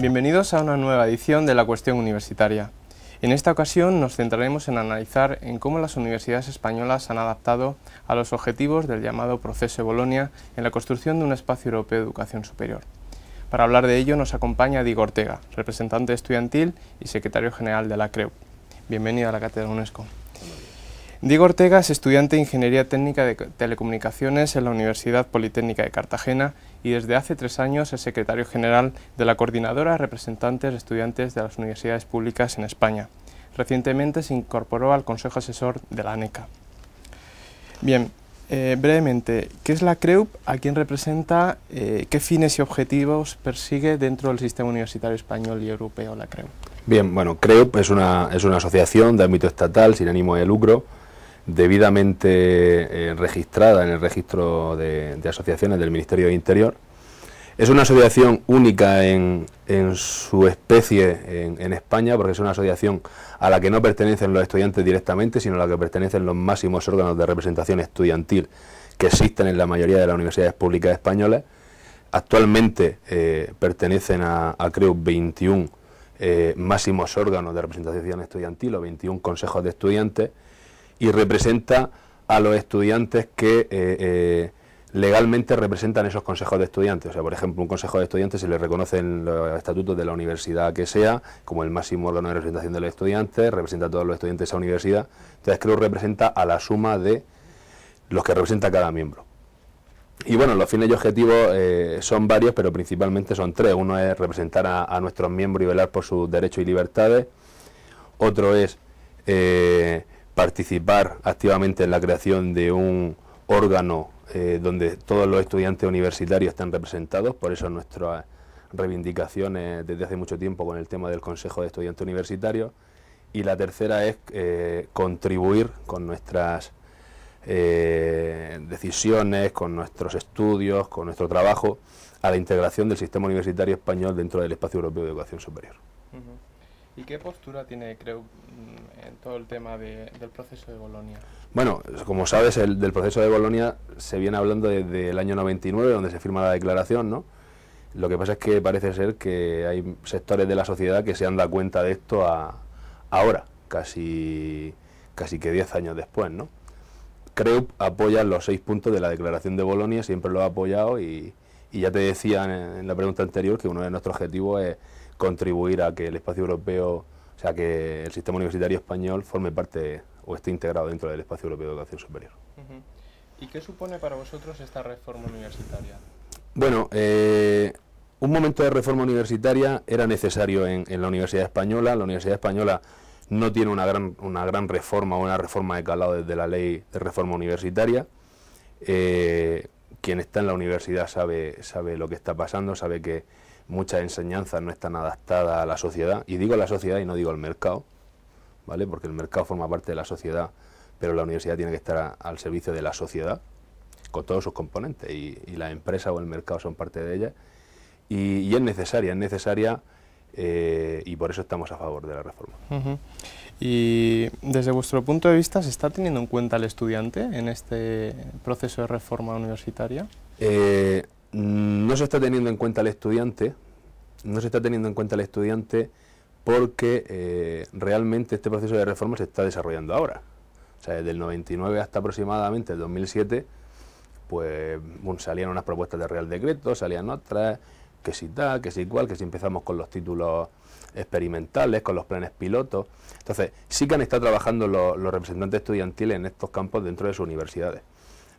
Bienvenidos a una nueva edición de La Cuestión Universitaria. En esta ocasión nos centraremos en analizar en cómo las universidades españolas han adaptado a los objetivos del llamado Proceso de Bolonia en la construcción de un espacio europeo de educación superior. Para hablar de ello nos acompaña Diego Ortega, representante estudiantil y secretario general de la CREU. Bienvenido a la Cátedra UNESCO. Diego Ortega es estudiante de Ingeniería Técnica de Telecomunicaciones en la Universidad Politécnica de Cartagena y desde hace tres años es secretario general de la Coordinadora Representantes de Estudiantes de las Universidades Públicas en España. Recientemente se incorporó al Consejo Asesor de la ANECA. Bien, eh, brevemente, ¿qué es la CREUP? ¿A quién representa? Eh, ¿Qué fines y objetivos persigue dentro del sistema universitario español y europeo la CREUP? Bien, bueno, CREUP es una, es una asociación de ámbito estatal sin ánimo de lucro debidamente eh, registrada en el registro de, asociaciones del Ministerio de Interior. Es una asociación única en, su especie en, España, porque es una asociación a la que no pertenecen los estudiantes directamente, sino a la que pertenecen los máximos órganos de representación estudiantil que existen en la mayoría de las universidades públicas españolas. Actualmente eh, pertenecen a, creo, 21 eh, máximos órganos de representación estudiantil o 21 consejos de estudiantes y representa a los estudiantes que eh, eh, legalmente representan esos consejos de estudiantes. O sea, por ejemplo, un consejo de estudiantes se le reconocen los estatutos de la universidad que sea, como el máximo órgano de representación de los estudiantes, representa a todos los estudiantes de esa universidad. Entonces creo que representa a la suma de los que representa cada miembro. Y bueno, los fines y objetivos eh, son varios, pero principalmente son tres. Uno es representar a, nuestros miembros y velar por sus derechos y libertades. Otro es participar activamente en la creación de un órgano eh, donde todos los estudiantes universitarios están representados, por eso nuestras reivindicaciones desde hace mucho tiempo con el tema del Consejo de Estudiantes Universitarios. Y la tercera es eh, contribuir con nuestras eh, decisiones, con nuestros estudios, con nuestro trabajo, a la integración del sistema universitario español dentro del espacio europeo de educación superior. ¿Y qué postura tiene Creu mm, en todo el tema del proceso de Bolonia? Bueno, como sabes, el, del proceso de Bolonia se viene hablando desde el año 99, donde se firma la declaración, ¿no? Lo que pasa es que parece ser que hay sectores de la sociedad que se han dado cuenta de esto a, ahora, casi, casi que 10 años después, ¿no? Creu apoya los seis puntos de la declaración de Bolonia, siempre lo ha apoyado y, ya te decía en la pregunta anterior que uno de nuestros objetivos es contribuir a que el espacio europeo, o sea, que el sistema universitario español forme parte o esté integrado dentro del espacio europeo de educación superior. ¿Y qué supone para vosotros esta reforma universitaria? Bueno, eh, un momento de reforma universitaria era necesario en, la Universidad Española. La Universidad Española no tiene una gran, una gran reforma o una reforma de calado desde la ley de reforma universitaria. Eh, quien está en la universidad sabe, sabe lo que está pasando, sabe que muchas enseñanzas no están adaptadas a la sociedad, y digo la sociedad y no digo el mercado, ¿vale? Porque el mercado forma parte de la sociedad, pero la universidad tiene que estar al servicio de la sociedad, con todos sus componentes, y, la empresa o el mercado son parte de ella, y, es necesaria, es necesaria, eh, y por eso estamos a favor de la reforma. Y desde vuestro punto de vista, ¿se está teniendo en cuenta al estudiante en este proceso de reforma universitaria? Eh, Mm, no se está teniendo en cuenta al estudiante, no se está teniendo en cuenta al estudiante porque eh, realmente este proceso de reforma se está desarrollando ahora. O sea, desde el 99 hasta aproximadamente el 2007, pues salían unas propuestas de Real Decreto, salían otras, que si tal, que si igual, que si empezamos con los títulos experimentales, con los planes pilotos. Entonces, sí que han estado trabajando los representantes estudiantiles en estos campos dentro de sus universidades,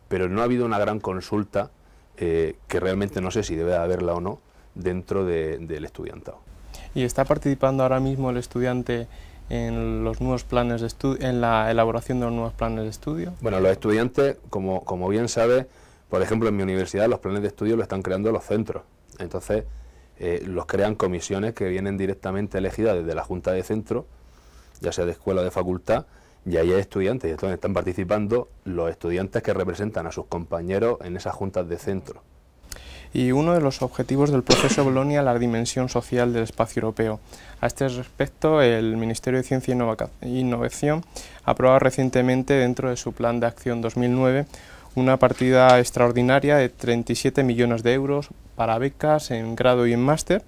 pero no ha habido una gran consulta eh, que realmente no sé si debe haberla o no dentro del estudiantado. ¿Y está participando ahora mismo el estudiante en los nuevos planes de en la elaboración de los nuevos planes de estudio? Bueno, los estudiantes, como, bien sabe, por ejemplo, en mi universidad los planes de estudio los están creando los centros. Entonces, eh, los crean comisiones que vienen directamente elegidas desde la Junta de Centro, ya sea de escuela o de facultad, y ahí hay estudiantes, y están participando los estudiantes que representan a sus compañeros en esas juntas de centro. Y uno de los objetivos del proceso Bolonia, es la dimensión social del espacio europeo. A este respecto, el Ministerio de Ciencia e Innovación ha aprobado recientemente, dentro de su Plan de Acción 2009, una partida extraordinaria de 37 millones de euros para becas en grado y en máster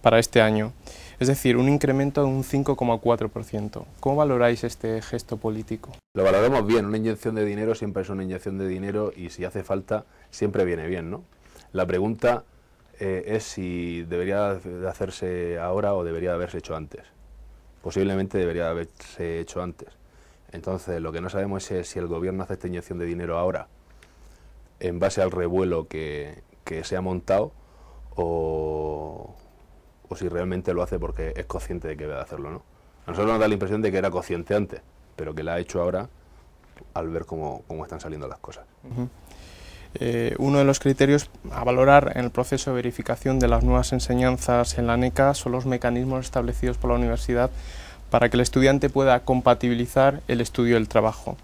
para este año es decir, un incremento de un 5,4%. ¿Cómo valoráis este gesto político? Lo valoremos bien, una inyección de dinero siempre es una inyección de dinero y si hace falta siempre viene bien, ¿no? La pregunta eh, es si debería de hacerse ahora o debería de haberse hecho antes. Posiblemente debería de haberse hecho antes. Entonces, lo que no sabemos es si el gobierno hace esta inyección de dinero ahora en base al revuelo que se ha montado o, o si realmente lo hace porque es consciente de que debe hacerlo, ¿no? A nosotros nos da la impresión de que era consciente antes, pero que la ha hecho ahora al ver cómo, están saliendo las cosas. Eh, uno de los criterios a valorar en el proceso de verificación de las nuevas enseñanzas en la NECA son los mecanismos establecidos por la universidad para que el estudiante pueda compatibilizar el estudio y el trabajo.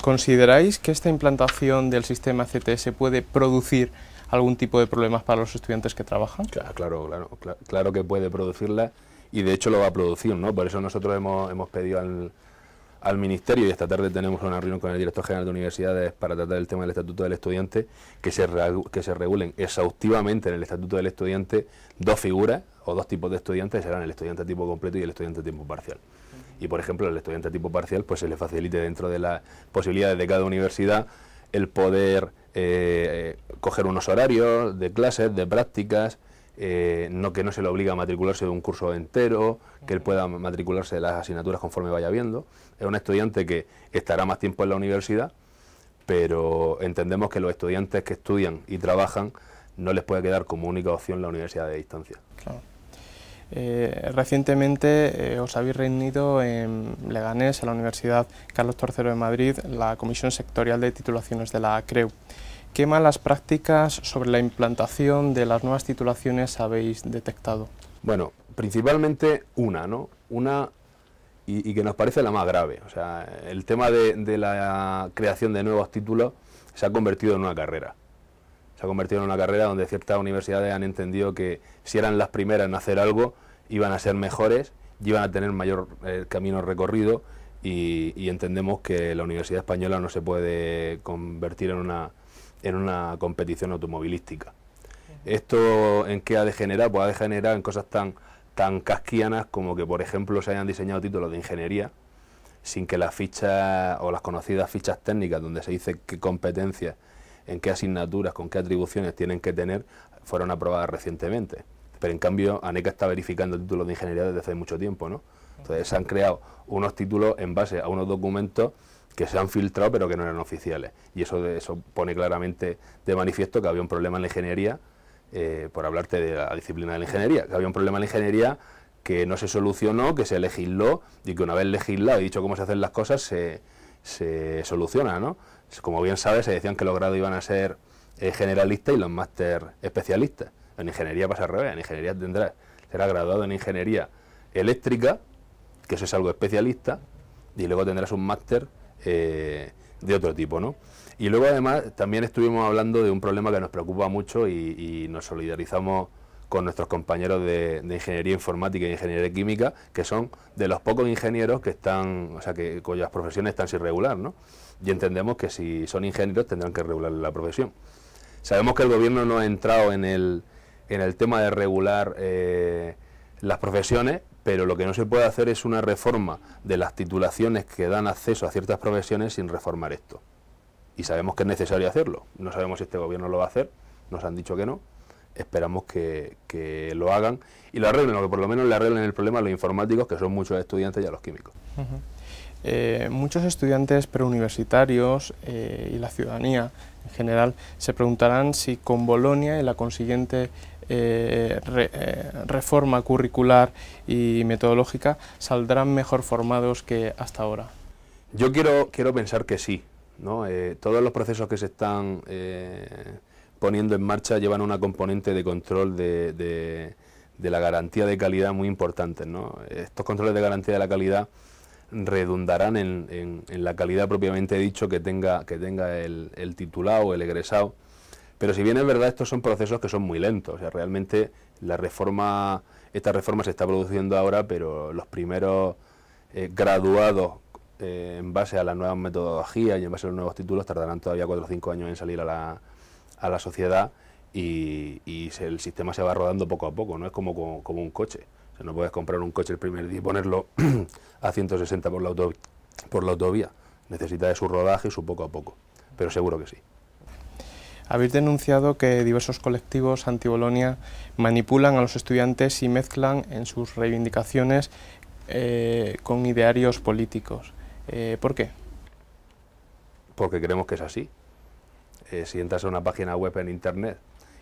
¿Consideráis que esta implantación del sistema CTS puede producir algún tipo de problemas para los estudiantes que trabajan? Claro, claro, claro, que puede producirla y de hecho lo va a producir, ¿no? Por eso nosotros hemos, hemos pedido al, al Ministerio y esta tarde tenemos una reunión con el Director General de Universidades para tratar el tema del Estatuto del Estudiante, que se, que se regulen exhaustivamente en el Estatuto del Estudiante dos figuras o dos tipos de estudiantes, serán el estudiante a tipo completo y el estudiante a tiempo parcial. Y por ejemplo, al estudiante a tipo parcial pues se le facilite dentro de las posibilidades de cada universidad el poder eh, coger unos horarios de clases, de prácticas, eh, no que no se le obliga a matricularse de un curso entero, que él pueda matricularse de las asignaturas conforme vaya viendo. Es un estudiante que estará más tiempo en la universidad, pero entendemos que los estudiantes que estudian y trabajan no les puede quedar como única opción la universidad de distancia. Eh, recientemente eh, os habéis reunido en Leganés, en la Universidad Carlos III de Madrid, la Comisión Sectorial de Titulaciones de la ACREU. ¿Qué malas prácticas sobre la implantación de las nuevas titulaciones habéis detectado? Bueno, principalmente una, ¿no? Una y, que nos parece la más grave. O sea, el tema de la creación de nuevos títulos se ha convertido en una carrera. Se ha convertido en una carrera donde ciertas universidades han entendido que si eran las primeras en hacer algo, iban a ser mejores, iban a tener mayor eh, camino recorrido y, entendemos que la Universidad Española no se puede convertir en una, en una competición automovilística. ¿Esto en qué ha degenerado? Pues ha degenerado en cosas tan, tan casquianas como que, por ejemplo, se hayan diseñado títulos de ingeniería sin que las fichas o las conocidas fichas técnicas donde se dice qué competencias en qué asignaturas, con qué atribuciones tienen que tener, fueron aprobadas recientemente. Pero en cambio, ANECA está verificando títulos de ingeniería desde hace mucho tiempo, ¿no? Entonces se han creado unos títulos en base a unos documentos que se han filtrado pero que no eran oficiales. Y eso, pone claramente de manifiesto que había un problema en la ingeniería, eh, por hablarte de la disciplina de la ingeniería, que había un problema en la ingeniería que no se solucionó, que se legisló y que una vez legislado y dicho cómo se hacen las cosas, se, se soluciona, ¿no? Como bien sabes, se decían que los grados iban a ser eh, generalistas y los máster especialistas. En ingeniería pasa al revés, en ingeniería tendrás, serás graduado en ingeniería eléctrica, que eso es algo especialista, y luego tendrás un máster eh, de otro tipo, ¿no? Y luego además también estuvimos hablando de un problema que nos preocupa mucho y nos solidarizamos con nuestros compañeros de, ingeniería informática y e ingeniería química, que son de los pocos ingenieros que están, o sea, que, cuyas profesiones están sin regular, ¿no? Y entendemos que si son ingenieros tendrán que regular la profesión. Sabemos que el gobierno no ha entrado en el, tema de regular eh, las profesiones, pero lo que no se puede hacer es una reforma de las titulaciones que dan acceso a ciertas profesiones sin reformar esto. Y sabemos que es necesario hacerlo. No sabemos si este gobierno lo va a hacer, nos han dicho que no, esperamos que, lo hagan y lo arreglen, o que por lo menos le arreglen el problema a los informáticos, que son muchos estudiantes, y a los químicos. Eh, muchos estudiantes preuniversitarios eh, y la ciudadanía en general se preguntarán si con Bolonia y la consiguiente eh, reforma curricular y metodológica saldrán mejor formados que hasta ahora. Yo quiero, quiero pensar que sí. ¿no? todos los procesos que se están poniendo en marcha llevan una componente de control de, de, la garantía de calidad muy importante. ¿no? Estos controles de garantía de la calidad redundarán en, en, la calidad propiamente dicho que tenga, que tenga el, titulado o el egresado. Pero si bien es verdad, estos son procesos que son muy lentos. O realmente la reforma, esta reforma se está produciendo ahora, pero los primeros eh, graduados eh, en base a las nuevas metodologías y en base a los nuevos títulos tardarán todavía 4 o 5 años en salir a la, a la sociedad y, el sistema se va rodando poco a poco, no es como, como, un coche. no puedes comprar un coche el primer día y ponerlo a 160 por la, auto, autovía. Necesita de su rodaje y su poco a poco, pero seguro que sí. Habéis denunciado que diversos colectivos anti-Bolonia manipulan a los estudiantes y mezclan en sus reivindicaciones eh, con idearios políticos. Eh, ¿Por qué? Porque creemos que es así. Eh, si entras a una página web en internet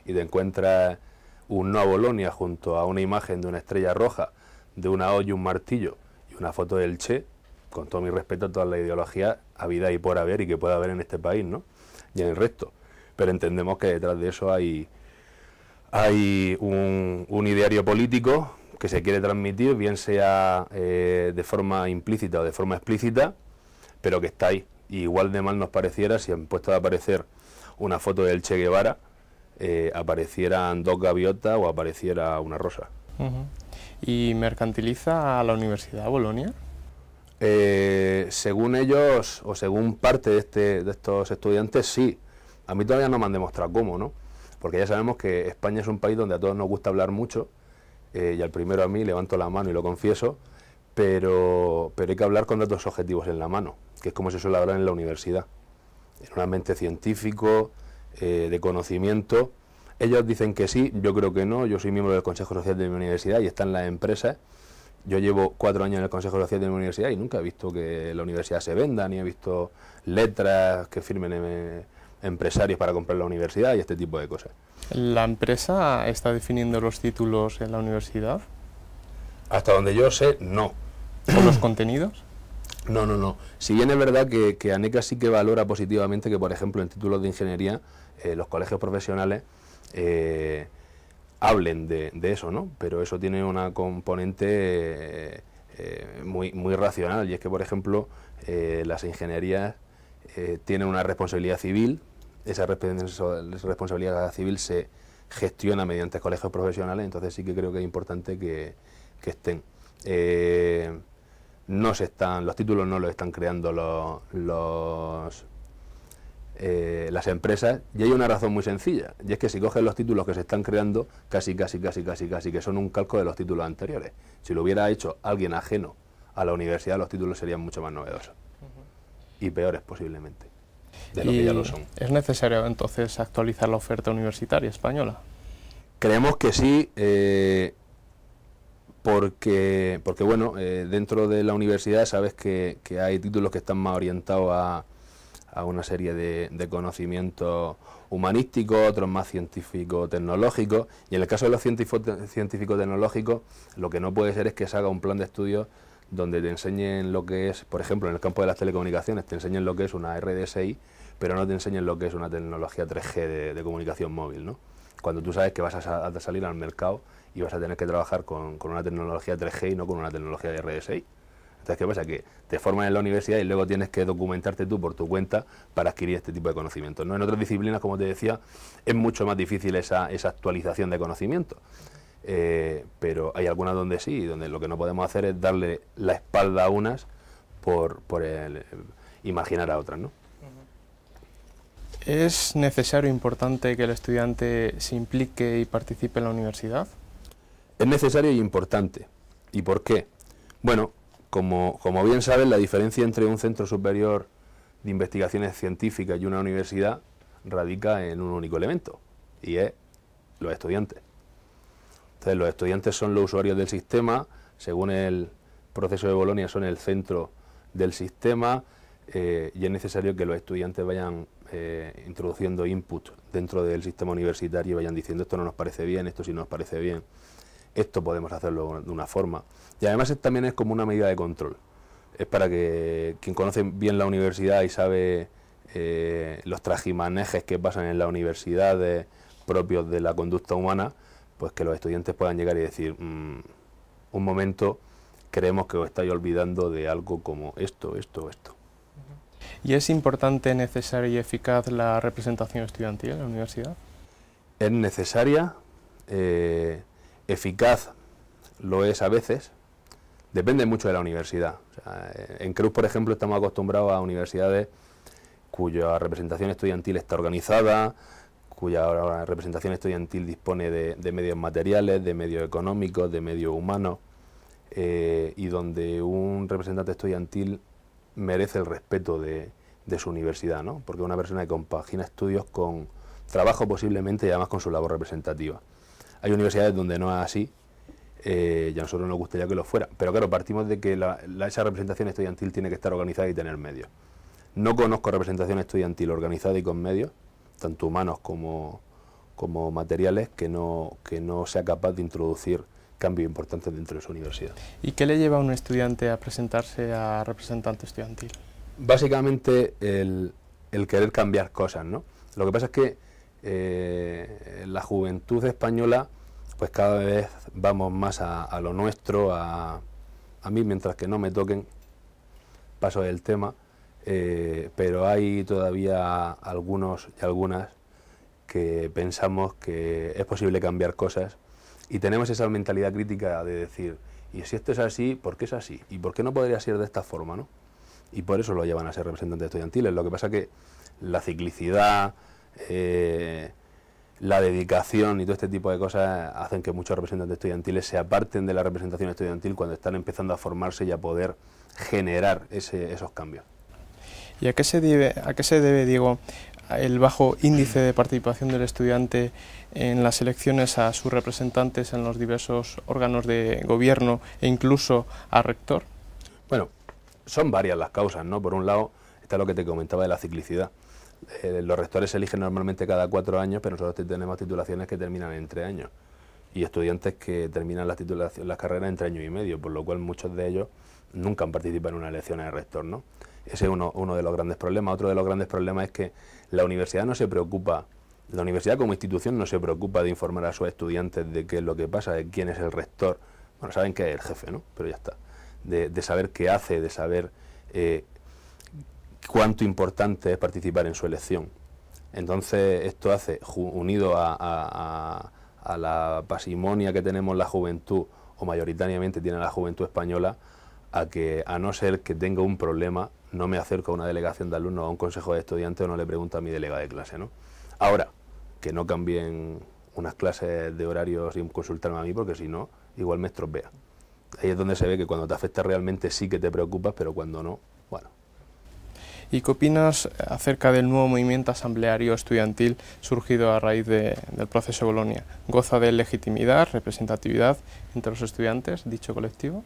y te encuentras un No a Bolonia junto a una imagen de una estrella roja, de una olla, un martillo y una foto del Che, con todo mi respeto a toda la ideología habida y por haber y que pueda haber en este país, ¿no? Y en el resto. Pero entendemos que detrás de eso hay, hay un, ideario político que se quiere transmitir, bien sea eh, de forma implícita o de forma explícita, pero que está ahí. igual de mal nos pareciera si han puesto a aparecer una foto del Che Guevara, eh, aparecieran dos gaviotas o apareciera una rosa. ¿Y mercantiliza a la Universidad de Bolonia? Eh, según ellos, o según parte de, este, de estos estudiantes, sí. A mí todavía no me han demostrado cómo, ¿no? Porque ya sabemos que España es un país donde a todos nos gusta hablar mucho, eh, y al primero a mí levanto la mano y lo confieso, pero, pero hay que hablar con datos objetivos en la mano, que es como se suele hablar en la universidad en un ambiente científico, eh, de conocimiento. Ellos dicen que sí, yo creo que no. Yo soy miembro del Consejo Social de mi universidad y están las empresas. Yo llevo cuatro años en el Consejo Social de mi universidad y nunca he visto que la universidad se venda, ni he visto letras que firmen eh, empresarios para comprar la universidad y este tipo de cosas. ¿La empresa está definiendo los títulos en la universidad? Hasta donde yo sé, no. ¿Son los contenidos? No, no, no. Si bien es verdad que, ANECA sí que valora positivamente que, por ejemplo, en títulos de ingeniería, eh, los colegios profesionales eh, hablen de, eso, ¿no? Pero eso tiene una componente eh, muy, muy racional y es que, por ejemplo, las ingenierías tienen una responsabilidad civil, esa responsabilidad civil se gestiona mediante colegios profesionales, entonces sí que creo que es importante que estén no se están, los títulos no los están creando los, eh, las empresas y hay una razón muy sencilla y es que si coges los títulos que se están creando casi casi casi casi casi que son un calco de los títulos anteriores si lo hubiera hecho alguien ajeno a la universidad los títulos serían mucho más novedosos y peores posiblemente de lo que ya lo son es necesario entonces actualizar la oferta universitaria española creemos que sí eh, porque, bueno, eh, dentro de la universidad sabes que, hay títulos que están más orientados a, a una serie de, conocimientos humanísticos, otros más científico-tecnológicos, y en el caso de los científicos tecnológicos lo que no puede ser es que se haga un plan de estudios donde te enseñen lo que es, por ejemplo, en el campo de las telecomunicaciones, te enseñen lo que es una RDSI, pero no te enseñen lo que es una tecnología 3G de, comunicación móvil, ¿no? Cuando tú sabes que vas a salir al mercado y vas a tener que trabajar con, una tecnología 3G y no con una tecnología de RSI... Entonces, ¿qué pasa? Que te forman en la universidad y luego tienes que documentarte tú por tu cuenta para adquirir este tipo de conocimientos. ¿no? En otras disciplinas, como te decía, es mucho más difícil esa, esa actualización de conocimiento eh, pero hay algunas donde sí, donde lo que no podemos hacer es darle la espalda a unas por, imaginar a otras. ¿no? ¿Es necesario e importante que el estudiante se implique y participe en la universidad? Es necesario y importante. ¿Y por qué? Bueno, como, bien saben, la diferencia entre un centro superior de investigaciones científicas y una universidad radica en un único elemento, y es los estudiantes. Entonces, los estudiantes son los usuarios del sistema, según el proceso de Bolonia son el centro del sistema, eh, y es necesario que los estudiantes vayan eh, introduciendo input dentro del sistema universitario y vayan diciendo esto no nos parece bien, esto sí nos parece bien esto podemos hacerlo de una forma. Y además también es como una medida de control. Es para que quien conoce bien la universidad y sabe eh, los trajimanejes que pasan en la universidad propios de la conducta humana, pues que los estudiantes puedan llegar y decir, mm, un momento, creemos que os estáis olvidando de algo como esto, esto, esto. ¿Y es importante, necesaria y eficaz la representación estudiantil en la universidad? Es necesaria. Eh, eficaz lo es a veces, depende mucho de la universidad. Eh, en Cruz, por ejemplo, estamos acostumbrados a universidades cuya representación estudiantil está organizada, cuya representación estudiantil dispone de, medios materiales, de medios económicos, de medios humanos, eh, y donde un representante estudiantil merece el respeto de, su universidad, ¿no? porque es una persona que compagina estudios con trabajo posiblemente y además con su labor representativa. Hay universidades donde no es así, eh, y a nosotros nos gustaría que lo fuera. Pero claro, partimos de que esa representación estudiantil tiene que estar organizada y tener medios. No conozco representación estudiantil organizada y con medios, tanto humanos como, como materiales, que no, que no sea capaz de introducir cambios importantes dentro de su universidad. ¿Y qué le lleva a un estudiante a presentarse a representante estudiantil? Básicamente el, el querer cambiar cosas, ¿no? Lo que pasa es que eh, la juventud española, pues cada vez vamos más a, lo nuestro, a, mí mientras que no me toquen, paso del tema, eh, pero hay todavía algunos y algunas que pensamos que es posible cambiar cosas y tenemos esa mentalidad crítica de decir, y si esto es así, ¿por qué es así? ¿Y por qué no podría ser de esta forma? ¿no? Y por eso lo llevan a ser representantes estudiantiles. Lo que pasa que la ciclicidad, eh, la dedicación y todo este tipo de cosas hacen que muchos representantes estudiantiles se aparten de la representación estudiantil cuando están empezando a formarse y a poder generar esos cambios. ¿Y a qué se debe, a qué se debe digo, el bajo índice de participación del estudiante en las elecciones a sus representantes en los diversos órganos de gobierno e incluso a rector? Bueno, son varias las causas, ¿no? Por un lado está lo que te comentaba de la ciclicidad. Eh, los rectores se eligen normalmente cada cuatro años, pero nosotros tenemos titulaciones que terminan entre años y estudiantes que terminan las, las carreras entre año y medio, por lo cual muchos de ellos nunca han participado en una elección de rector. ¿no? Ese es uno, de los grandes problemas. Otro de los grandes problemas es que la universidad no se preocupa la universidad como institución no se preocupa de informar a sus estudiantes de qué es lo que pasa, de quién es el rector. Bueno, saben que es el jefe, ¿no? Pero ya está. De, saber qué hace, de saber eh, cuánto importante es participar en su elección. Entonces, esto hace, unido a, la pasimonia que tenemos la juventud, o mayoritariamente tiene la juventud española, a que, a no ser que tenga un problema, no me acerco a una delegación de alumnos, a un consejo de estudiantes o no le pregunto a mi delegado de clase. ¿no? Ahora, que no cambien unas clases de horarios y consultarme a mí, porque si no, igual me estropea. Ahí es donde se ve que cuando te afecta realmente sí que te preocupas, pero cuando no, bueno, ¿Y qué opinas acerca del nuevo movimiento asambleario estudiantil surgido a raíz del proceso de Bolonia? ¿Goza de legitimidad, representatividad entre los estudiantes, dicho colectivo?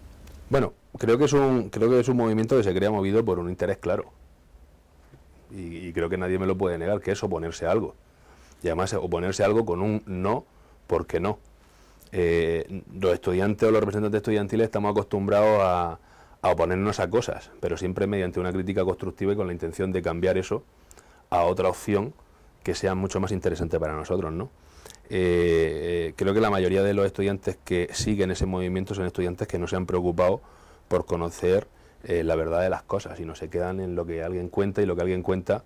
Bueno, creo que es un, creo que es un movimiento que se crea movido por un interés claro. Y, creo que nadie me lo puede negar, que es oponerse a algo. Y además oponerse a algo con un no, porque no. Eh, los estudiantes o los representantes estudiantiles estamos acostumbrados a, a oponernos a cosas, pero siempre mediante una crítica constructiva y con la intención de cambiar eso a otra opción que sea mucho más interesante para nosotros, ¿no? Eh, creo que la mayoría de los estudiantes que siguen ese movimiento son estudiantes que no se han preocupado por conocer eh, la verdad de las cosas y no se quedan en lo que alguien cuenta y lo que alguien cuenta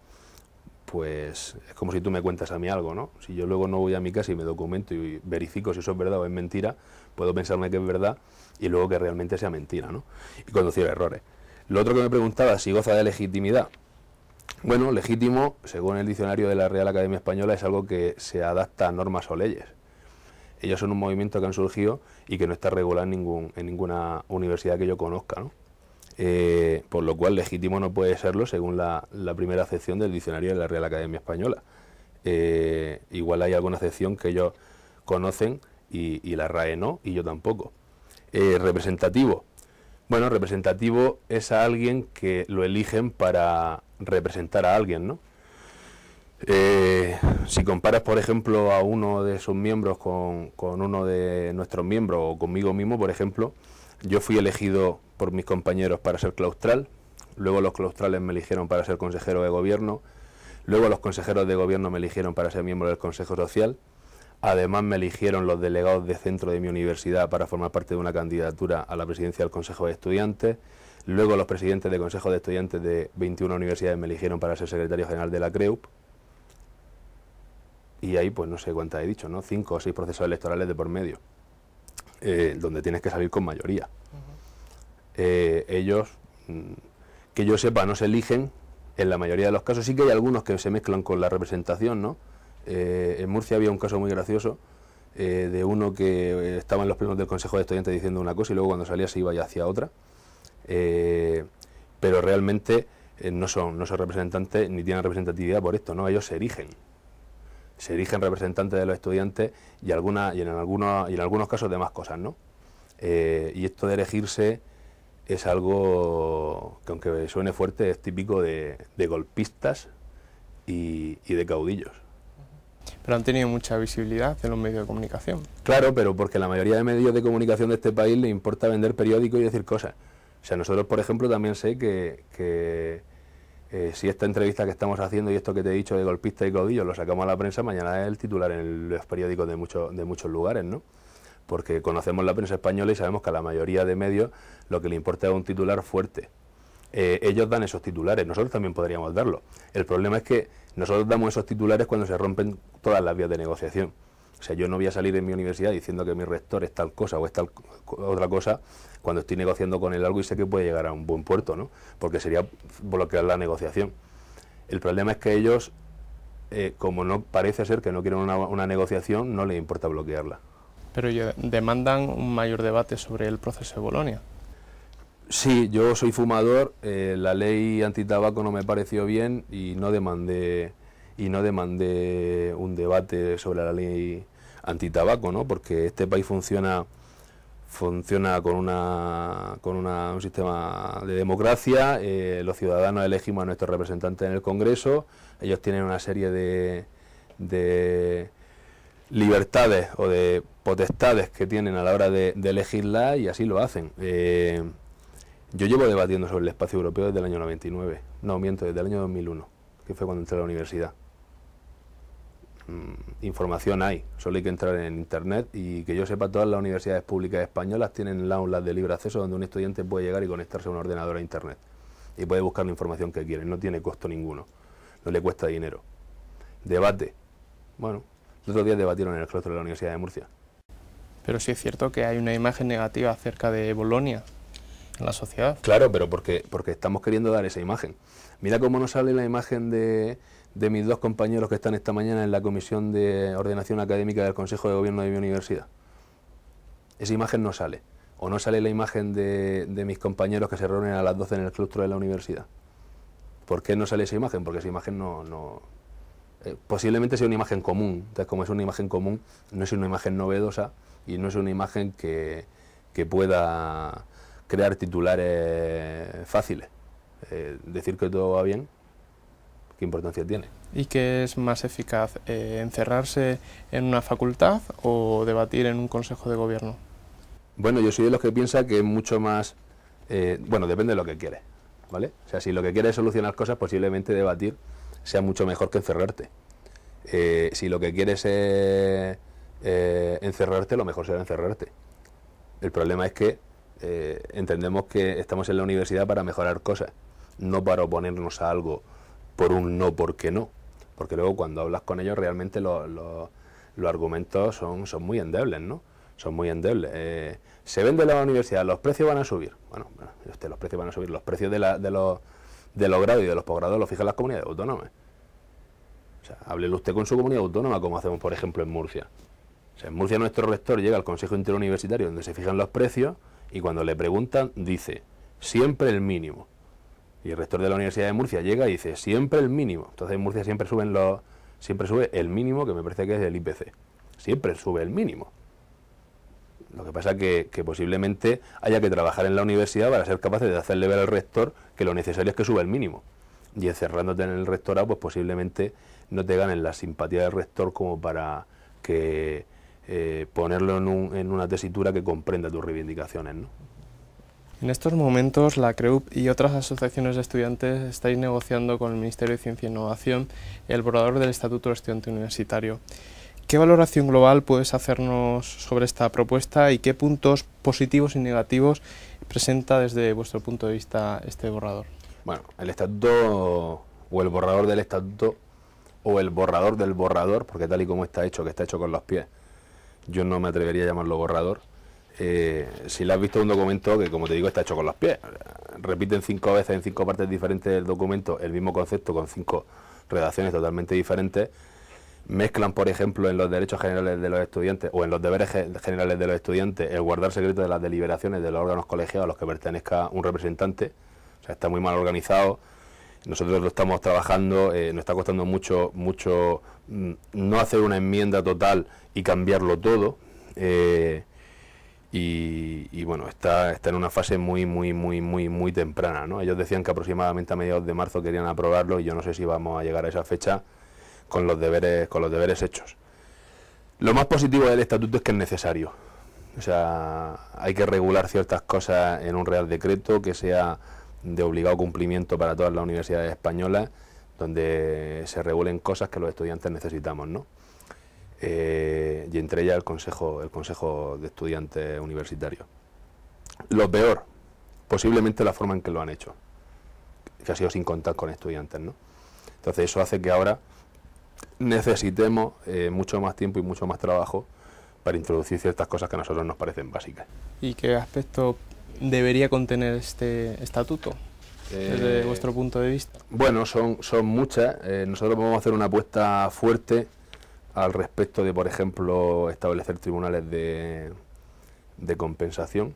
pues es como si tú me cuentas a mí algo, ¿no? Si yo luego no voy a mi casa y me documento y verifico si eso es verdad o es mentira, puedo pensarme que es verdad y luego que realmente sea mentira, ¿no? Y conducir errores. Lo otro que me preguntaba, si goza de legitimidad. Bueno, legítimo, según el diccionario de la Real Academia Española, es algo que se adapta a normas o leyes. Ellos son un movimiento que han surgido y que no está regulado en, ningún, en ninguna universidad que yo conozca, ¿no? Eh, por lo cual legítimo no puede serlo según la, primera acepción del diccionario de la Real Academia Española. Eh, igual hay alguna acepción que ellos conocen y, la RAE no, y yo tampoco. Eh, representativo. Bueno, representativo es a alguien que lo eligen para representar a alguien, ¿no? Eh, si comparas, por ejemplo, a uno de sus miembros con, con, uno de nuestros miembros o conmigo mismo, por ejemplo, yo fui elegido por mis compañeros para ser claustral, luego los claustrales me eligieron para ser consejero de gobierno, luego los consejeros de gobierno me eligieron para ser miembro del Consejo Social, Además, me eligieron los delegados de centro de mi universidad para formar parte de una candidatura a la presidencia del Consejo de Estudiantes. Luego, los presidentes de Consejo de Estudiantes de 21 universidades me eligieron para ser secretario general de la CREUP. Y ahí, pues no sé cuántas he dicho, ¿no? Cinco o seis procesos electorales de por medio, eh, donde tienes que salir con mayoría. Eh, ellos, mm, que yo sepa, no se eligen en la mayoría de los casos. Sí que hay algunos que se mezclan con la representación, ¿no? Eh, en Murcia había un caso muy gracioso eh, de uno que eh, estaba en los plenos del Consejo de Estudiantes diciendo una cosa y luego cuando salía se iba ya hacia otra. pero realmente no, son, no son representantes ni tienen representatividad por esto, ¿no? ellos se erigen. Se erigen representantes de los estudiantes y, alguna, y, en, algunos, y en algunos casos de más cosas. ¿no? y esto de elegirse es algo que aunque suene fuerte es típico de, golpistas y de caudillos pero han tenido mucha visibilidad en los medios de comunicación. Claro, pero porque la mayoría de medios de comunicación de este país le importa vender periódicos y decir cosas. O sea, nosotros, por ejemplo, también sé que, eh, si esta entrevista que estamos haciendo y esto que te he dicho de golpista y codillo lo sacamos a la prensa, mañana es el titular en los periódicos de, muchos de muchos lugares, ¿no? Porque conocemos la prensa española y sabemos que a la mayoría de medios lo que le importa es un titular fuerte. Eh, ellos dan esos titulares, nosotros también podríamos darlo. El problema es que nosotros damos esos titulares cuando se rompen todas las vías de negociación. O sea, yo no voy a salir de mi universidad diciendo que mi rector es tal cosa o es tal otra cosa cuando estoy negociando con él algo y sé que puede llegar a un buen puerto, ¿no? Porque sería bloquear la negociación. El problema es que ellos, eh, como no parece ser que no quieren una, una negociación, no les importa bloquearla. Pero demandan un mayor debate sobre el proceso de Bolonia. Sí, yo soy fumador, eh, la ley antitabaco no me pareció bien y no demandé y no demandé un debate sobre la ley antitabaco, ¿no? Porque este país funciona funciona con una con un sistema de democracia, eh, los ciudadanos elegimos a nuestros representantes en el Congreso, ellos tienen una serie de, libertades o de potestades que tienen a la hora de, de legislar y así lo hacen. Eh, yo llevo debatiendo sobre el espacio europeo desde el año 99, no miento, desde el año 2001, que fue cuando entré a la universidad. Mm, información hay, solo hay que entrar en internet y que yo sepa todas las universidades públicas españolas tienen aulas de libre acceso donde un estudiante puede llegar y conectarse a un ordenador a internet y puede buscar la información que quiere, no tiene costo ninguno, no le cuesta dinero. Debate. Bueno, los otros días debatieron en el claustro de la Universidad de Murcia. Pero sí es cierto que hay una imagen negativa acerca de Bolonia, la sociedad. Claro, pero porque, porque estamos queriendo dar esa imagen. Mira cómo no sale la imagen de, mis dos compañeros que están esta mañana en la Comisión de Ordenación Académica del Consejo de Gobierno de mi universidad. Esa imagen no sale. O no sale la imagen de, mis compañeros que se reúnen a las 12 en el claustro de la universidad. ¿Por qué no sale esa imagen? Porque esa imagen no... no eh, posiblemente sea una imagen común. como es una imagen común, no es una imagen novedosa y no es una imagen que pueda crear titulares fáciles. Eh, decir que todo va bien, ¿qué importancia tiene? ¿Y qué es más eficaz, eh, encerrarse en una facultad o debatir en un consejo de gobierno? Bueno, yo soy de los que piensa que es mucho más... Eh, bueno, depende de lo que quieres, ¿vale? O sea, si lo que quieres es solucionar cosas, posiblemente debatir sea mucho mejor que encerrarte. si lo que quieres es encerrarte, lo mejor será encerrarte. El problema es que eh, entendemos que estamos en la universidad para mejorar cosas, no para oponernos a algo por un no porque no. Porque luego cuando hablas con ellos realmente los, los, argumentos son, son muy endebles, ¿no? Son muy endebles. Eh, se vende la universidad, los precios van a subir. Bueno, usted, los precios van a subir. Los precios de, los, de grados y de los posgrados los fijan las comunidades autónomas. O sea, hable usted con su comunidad autónoma, como hacemos, por ejemplo, en Murcia. en Murcia nuestro rector llega al Consejo Interuniversitario donde se fijan los precios y cuando le preguntan dice, siempre el mínimo. Y el rector de la Universidad de Murcia llega y dice, siempre el mínimo. Entonces en Murcia siempre, suben los, siempre sube el mínimo, que me parece que es el IPC. Siempre sube el mínimo. Lo que pasa es que, posiblemente haya que trabajar en la universidad para ser capaces de hacerle ver al rector que lo necesario es que suba el mínimo. Y encerrándote en el rectorado, pues posiblemente no te ganen la simpatía del rector como para que eh, ponerlo en, una tesitura que comprenda tus reivindicaciones. En estos momentos, la CREUP y otras asociaciones de estudiantes estáis negociando con el Ministerio de Ciencia e Innovación el borrador del Estatuto de Estudiante Universitario. ¿Qué valoración global puedes hacernos sobre esta propuesta y qué puntos positivos y negativos presenta desde vuestro punto de vista este borrador? Bueno, el estatuto o el borrador del estatuto o el borrador del borrador, porque tal y como está hecho, que está hecho con los pies, yo no me atrevería a llamarlo borrador. Eh, si le has visto un documento que, como te digo, está hecho con los pies. Repiten cinco veces en cinco partes diferentes del documento el mismo concepto con cinco redacciones totalmente diferentes. Mezclan, por ejemplo, en los derechos generales de los estudiantes o en los deberes generales de los estudiantes el guardar secreto de las deliberaciones de los órganos colegiados a los que pertenezca un representante. O sea, está muy mal organizado. Nosotros lo estamos trabajando, eh, nos está costando mucho, mucho Mm, no hacer una enmienda total y cambiarlo todo. Eh, y, y, bueno, está, está en una fase muy, muy, muy, muy, muy temprana. ¿no? Ellos decían que aproximadamente a mediados de marzo querían aprobarlo y yo no sé si vamos a llegar a esa fecha con los deberes, con los deberes hechos. Lo más positivo del estatuto es que es necesario. O sea, hay que regular ciertas cosas en un Real Decreto que sea de obligado cumplimiento para todas las universidades españolas donde se regulen cosas que los estudiantes necesitamos, ¿no? Eh, y entre ellas el consejo, el consejo de estudiantes universitarios. Lo peor, posiblemente la forma en que lo han hecho, que ha sido sin contar con estudiantes, ¿no? Entonces eso hace que ahora necesitemos eh, mucho más tiempo y mucho más trabajo para introducir ciertas cosas que a nosotros nos parecen básicas. ¿Y qué aspecto debería contener este estatuto? Desde eh, vuestro punto de vista. Bueno, son, son muchas. Eh, nosotros vamos a hacer una apuesta fuerte al respecto de, por ejemplo, establecer tribunales de, compensación,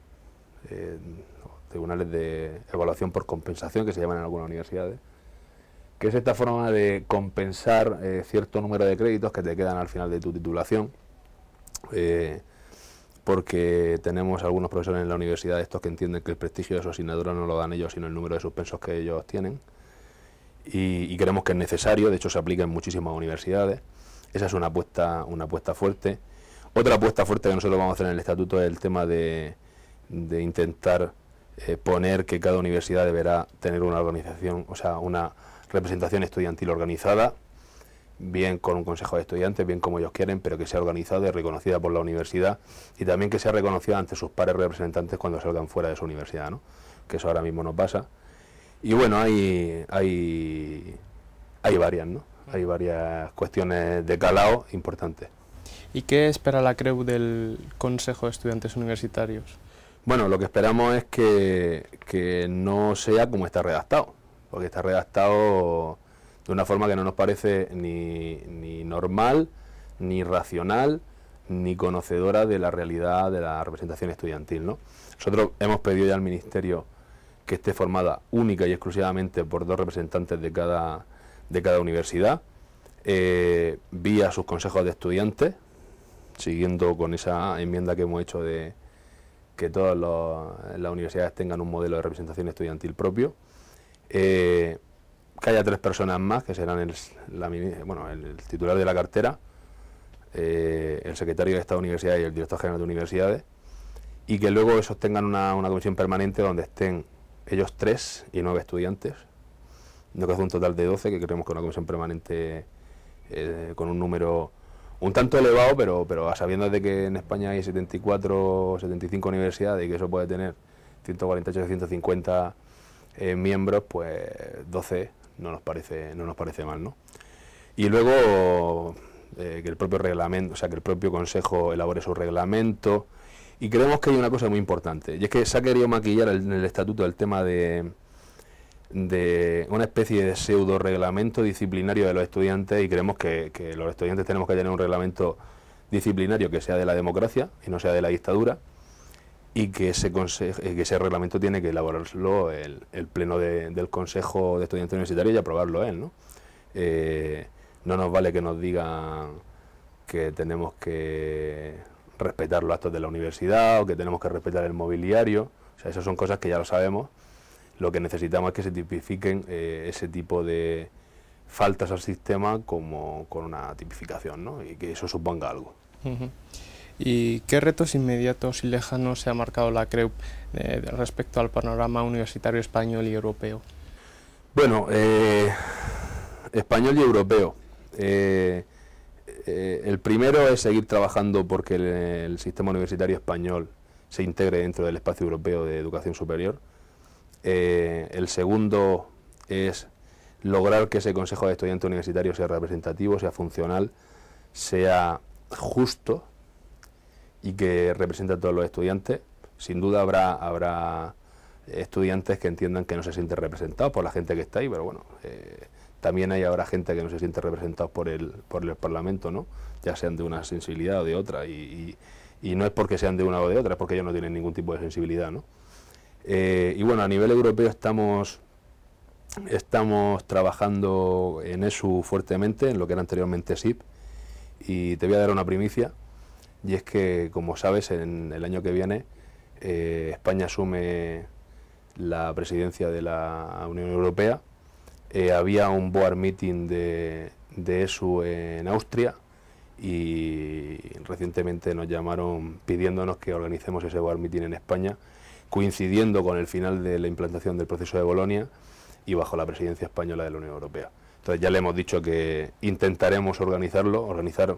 eh, tribunales de evaluación por compensación, que se llaman en algunas universidades, que es esta forma de compensar cierto número de créditos que te quedan al final de tu titulación porque tenemos algunos profesores en la universidad estos que entienden que el prestigio de su asignatura no lo dan ellos, sino el número de suspensos que ellos tienen. Y, creemos que es necesario, de hecho se aplica en muchísimas universidades. Esa es una apuesta, una apuesta fuerte. Otra apuesta fuerte que nosotros vamos a hacer en el estatuto es el tema de, intentar eh, poner que cada universidad deberá tener una organización, o sea, una representación estudiantil organizada bien con un consejo de estudiantes, bien como ellos quieren, pero que sea organizada y reconocida por la universidad y también que sea reconocida ante sus pares representantes cuando salgan fuera de su universidad, ¿no? que eso ahora mismo no pasa. Y bueno, hay, hay, hay varias, ¿no? Hay varias cuestiones de calado importantes. ¿Y qué espera la CREU del Consejo de Estudiantes Universitarios? Bueno, lo que esperamos es que, que no sea como está redactado, porque está redactado de una forma que no nos parece ni, normal, ni racional, ni conocedora de la realidad de la representación estudiantil. ¿no? Nosotros hemos pedido ya al Ministerio que esté formada única y exclusivamente por dos representantes de cada, de cada universidad, eh, vía sus consejos de estudiantes, siguiendo con esa enmienda que hemos hecho de que todas las universidades tengan un modelo de representación estudiantil propio. Eh, que haya tres personas más, que serán el, titular de la cartera, eh, el secretario de Estado de universidad y el director general de universidades, y que luego esos tengan una, comisión permanente donde estén ellos tres y nueve estudiantes, lo que hace un total de doce... que creemos que es una comisión permanente eh, con un número un tanto elevado, pero, pero a de que en España hay 74 o 75 universidades y que eso puede tener 148 150 eh, miembros, pues doce no nos parece, no nos parece mal, ¿no? Y luego eh, que el propio reglamento, o sea, que el propio consejo elabore su reglamento. Y creemos que hay una cosa muy importante, y es que se ha querido maquillar en el estatuto el tema de, de una especie de pseudo reglamento disciplinario de los estudiantes y creemos que, los estudiantes tenemos que tener un reglamento disciplinario que sea de la democracia y no sea de la dictadura y que ese, eh, que ese reglamento tiene que elaborarlo el, Pleno del Consejo de Estudiantes Universitarios y aprobarlo él. ¿no? Eh, no nos vale que nos digan que tenemos que respetar los actos de la universidad o que tenemos que respetar el mobiliario. O sea, esas son cosas que ya lo sabemos. Lo que necesitamos es que se tipifiquen eh, ese tipo de faltas al sistema como con una tipificación ¿no? y que eso suponga algo. ¿Y qué retos inmediatos y lejanos se ha marcado la CREU eh, respecto al panorama universitario español y europeo? Bueno, eh, español y europeo. Eh, el primero es seguir trabajando porque el, el, sistema universitario español se integre dentro del espacio europeo de educación superior. el segundo es lograr que ese Consejo de Estudiantes Universitarios sea representativo, sea funcional, sea justo y que representa a todos los estudiantes. Sin duda habrá, habrá estudiantes que entiendan que no se sienten representados por la gente que está ahí, pero bueno, eh, también hay ahora gente que no se siente representados por el, por el Parlamento, ¿no? ya sean de una sensibilidad o de otra, y, no es porque sean de una o de otra, es porque ellos no tienen ningún tipo de sensibilidad. ¿no? Eh, y bueno, a nivel europeo estamos, estamos trabajando en eso fuertemente, en lo que era anteriormente SIP, y te voy a dar una primicia y es que, como sabes, en el año que viene eh, España asume la presidencia de la Unión Europea. Eh, había un board meeting de, de ESU en Austria y recientemente nos llamaron pidiéndonos que organicemos ese board meeting en España, coincidiendo con el final de la implantación del proceso de Bolonia y bajo la presidencia española de la Unión Europea. Entonces ya le hemos dicho que intentaremos organizarlo, organizar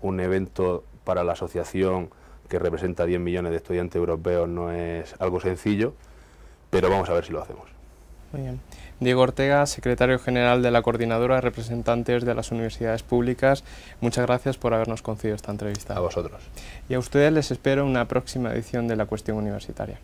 un evento para la asociación que representa 10 millones de estudiantes europeos no es algo sencillo, pero vamos a ver si lo hacemos. Muy bien. Diego Ortega, secretario general de la Coordinadora de Representantes de las Universidades Públicas, muchas gracias por habernos concedido esta entrevista. A vosotros. Y a ustedes les espero una próxima edición de La Cuestión Universitaria.